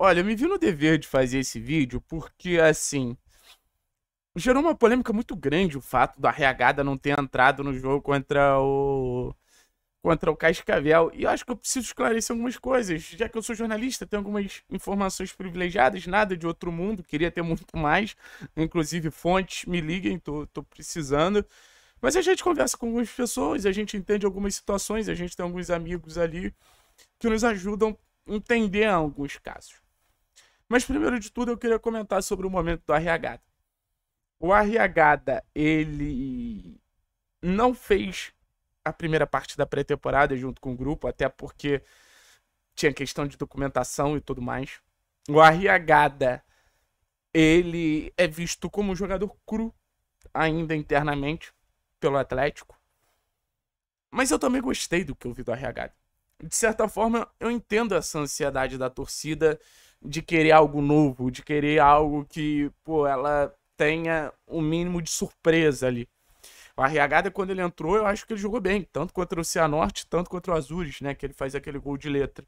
Olha, eu me vi no dever de fazer esse vídeo porque, assim, gerou uma polêmica muito grande o fato da Reagada não ter entrado no jogo contra o contra o Cascavel. E eu acho que eu preciso esclarecer algumas coisas, já que eu sou jornalista, tenho algumas informações privilegiadas, nada de outro mundo, queria ter muito mais, inclusive fontes, me liguem, tô, tô precisando. Mas a gente conversa com algumas pessoas, a gente entende algumas situações, a gente tem alguns amigos ali que nos ajudam a entender alguns casos. Mas primeiro de tudo eu queria comentar sobre o momento do Arriagada. O Arriagada, ele não fez a primeira parte da pré-temporada junto com o grupo, até porque tinha questão de documentação e tudo mais. O Arriagada, ele é visto como um jogador cru ainda internamente pelo Atlético. Mas eu também gostei do que eu vi do Arriagada. De certa forma, eu entendo essa ansiedade da torcida de querer algo novo, de querer algo que, pô, ela tenha um mínimo de surpresa ali. O Arriagada, quando ele entrou, eu acho que ele jogou bem, tanto contra o Cianorte, tanto contra o Azures, né? Que ele faz aquele gol de letra.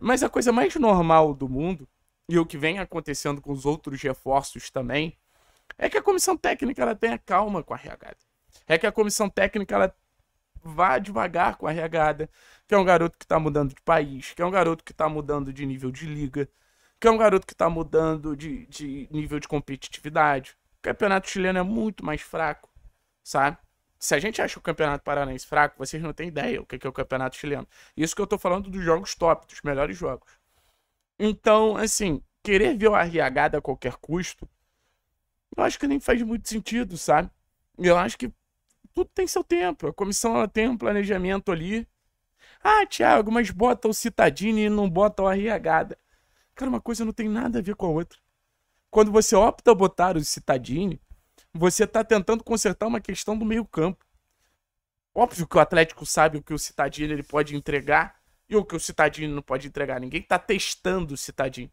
Mas a coisa mais normal do mundo, e o que vem acontecendo com os outros reforços também, é que a comissão técnica ela tenha calma com a Arriagada. É que a comissão técnica ela vá devagar com a regada, que é um garoto que está mudando de país, que é um garoto que está mudando de nível de liga. Porque é um garoto que tá mudando de, de nível de competitividade. O campeonato chileno é muito mais fraco, sabe? Se a gente acha o campeonato paranaense fraco, vocês não têm ideia o que é, é o campeonato chileno. Isso que eu tô falando dos jogos top, dos melhores jogos. Então, assim, querer ver o arriagado a qualquer custo, eu acho que nem faz muito sentido, sabe? Eu acho que tudo tem seu tempo. A comissão ela tem um planejamento ali. Ah, Thiago, mas bota o Citadini e não bota o arriagada. Cara, uma coisa não tem nada a ver com a outra. Quando você opta botar o Citadini, você está tentando consertar uma questão do meio-campo. Óbvio que o Atlético sabe o que o Citadini ele pode entregar e o que o Citadini não pode entregar. Ninguém está testando o Citadini.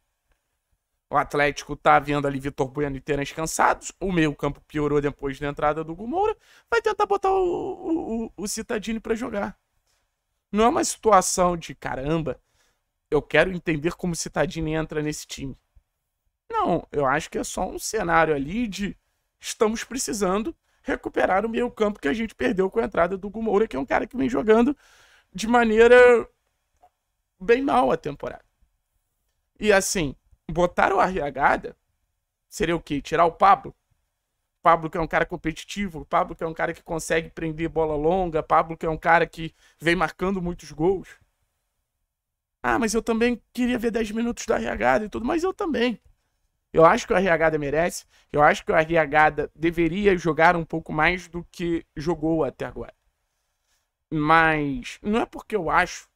O Atlético está vendo ali Vitor Bueno e Terence cansados. O meio-campo piorou depois da entrada do Gumoura. Vai tentar botar o, o, o Citadini para jogar. Não é uma situação de caramba, eu quero entender como o Citadini entra nesse time. Não, eu acho que é só um cenário ali de estamos precisando recuperar o meio campo que a gente perdeu com a entrada do Gumoura, que é um cara que vem jogando de maneira bem mal a temporada. E assim, botar o Arriagada seria o quê? Tirar o Pablo? Pablo que é um cara competitivo, Pablo que é um cara que consegue prender bola longa, Pablo que é um cara que vem marcando muitos gols. Ah, mas eu também queria ver 10 minutos da Riagada e tudo, mas eu também. Eu acho que o Arriagada merece. Eu acho que o Arriagada deveria jogar um pouco mais do que jogou até agora. Mas não é porque eu acho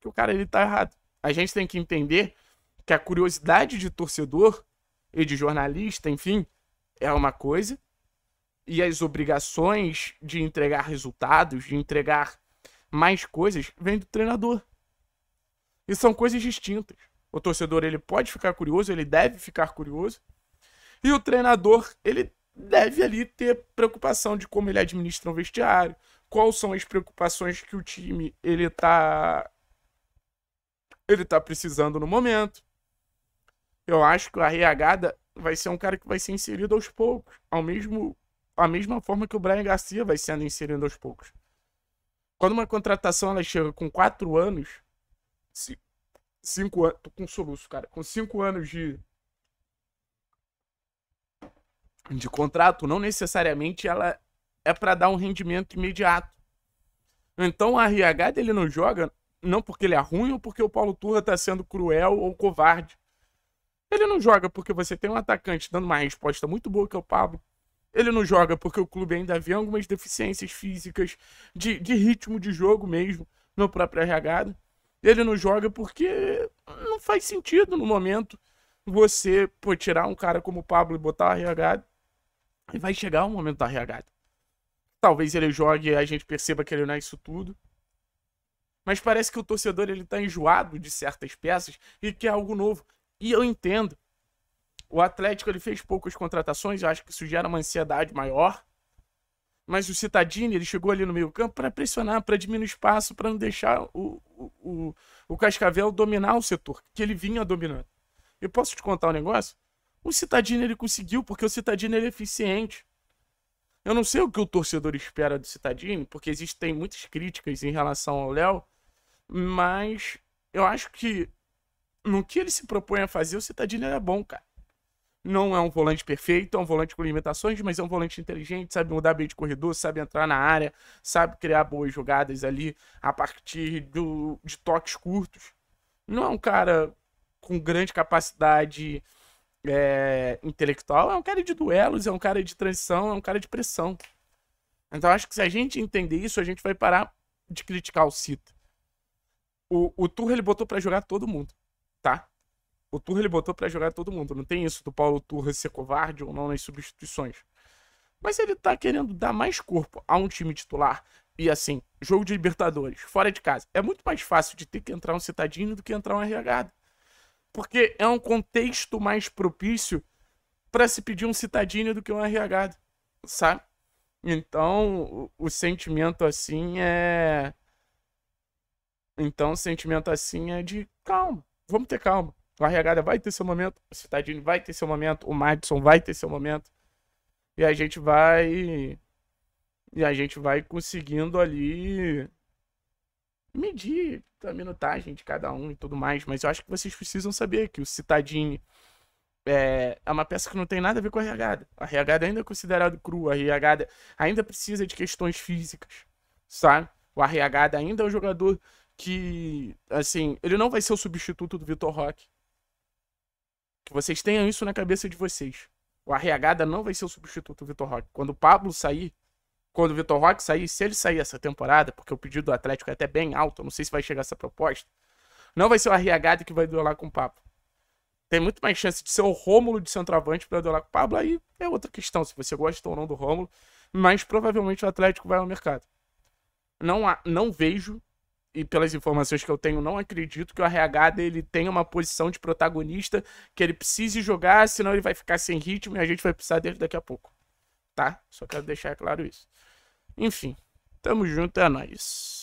que o cara ele tá errado. A gente tem que entender que a curiosidade de torcedor e de jornalista, enfim, é uma coisa, e as obrigações de entregar resultados, de entregar mais coisas, vem do treinador. E são coisas distintas. O torcedor ele pode ficar curioso, ele deve ficar curioso. E o treinador, ele deve ali ter preocupação de como ele administra um vestiário, quais são as preocupações que o time ele tá ele tá precisando no momento. Eu acho que o Arreagada vai ser um cara que vai ser inserido aos poucos, ao mesmo a mesma forma que o Brian Garcia vai sendo inserido aos poucos. Quando uma contratação ela chega com quatro anos, cinco anos. Tô com soluço, cara. Com cinco anos de. De contrato, não necessariamente ela é para dar um rendimento imediato. Então a RH dele não joga, não porque ele é ruim ou porque o Paulo Turra tá sendo cruel ou covarde. Ele não joga porque você tem um atacante dando uma resposta muito boa que é o Pablo. Ele não joga porque o clube ainda vê algumas deficiências físicas, de, de ritmo de jogo mesmo, no próprio RH. Ele não joga porque não faz sentido no momento você pô, tirar um cara como o Pablo e botar arregado. E vai chegar o momento da arregado. Talvez ele jogue e a gente perceba que ele não é isso tudo. Mas parece que o torcedor ele tá enjoado de certas peças e quer algo novo. E eu entendo. O Atlético ele fez poucas contratações, eu acho que isso gera uma ansiedade maior. Mas o Citadini ele chegou ali no meio campo para pressionar, para diminuir espaço, para não deixar o, o, o Cascavel dominar o setor, que ele vinha dominando. Eu posso te contar um negócio? O Citadino ele conseguiu, porque o Citadino é eficiente. Eu não sei o que o torcedor espera do Citadini, porque existem muitas críticas em relação ao Léo, mas eu acho que no que ele se propõe a fazer, o Citadini é bom, cara. Não é um volante perfeito, é um volante com limitações, mas é um volante inteligente, sabe mudar bem de corredor, sabe entrar na área, sabe criar boas jogadas ali a partir do, de toques curtos. Não é um cara com grande capacidade é, intelectual, é um cara de duelos, é um cara de transição, é um cara de pressão. Então acho que se a gente entender isso, a gente vai parar de criticar o Cita. O, o Turra ele botou para jogar todo mundo, tá? O Turra ele botou para jogar todo mundo. Não tem isso do Paulo Turra ser covarde ou não nas substituições. Mas ele tá querendo dar mais corpo a um time titular. E assim, jogo de Libertadores, fora de casa. É muito mais fácil de ter que entrar um citadino do que entrar um RH. Porque é um contexto mais propício para se pedir um citadino do que um RH. Sabe? Então, o, o sentimento assim é. Então, o sentimento assim é de calma, vamos ter calma. Largada vai ter seu momento, o Citadini vai ter seu momento, o Madison vai ter seu momento. E a gente vai. E a gente vai conseguindo ali medir a minutagem de cada um e tudo mais. Mas eu acho que vocês precisam saber que o Citadini é, é uma peça que não tem nada a ver com a regada. A regada ainda é considerado crua, a regada ainda precisa de questões físicas, sabe? O arregada ainda é um jogador que, assim, ele não vai ser o substituto do Vitor Roque. Que vocês tenham isso na cabeça de vocês. O Arriagada não vai ser o substituto do Vitor Roque. Quando o Pablo sair, quando o Vitor Roque sair, se ele sair essa temporada, porque o pedido do Atlético é até bem alto, não sei se vai chegar essa proposta, não vai ser o Arriagada que vai duelar com o Pablo. Tem muito mais chance de ser o Rômulo de centroavante para duelar com o Pablo, aí é outra questão, se você gosta ou não do Rômulo, mas provavelmente o Atlético vai ao mercado. Não, há, não vejo e pelas informações que eu tenho, não acredito que o RH dele tenha uma posição de protagonista que ele precise jogar, senão ele vai ficar sem ritmo e a gente vai precisar dele daqui a pouco. Tá? Só quero deixar claro isso. Enfim, tamo junto, é nóis.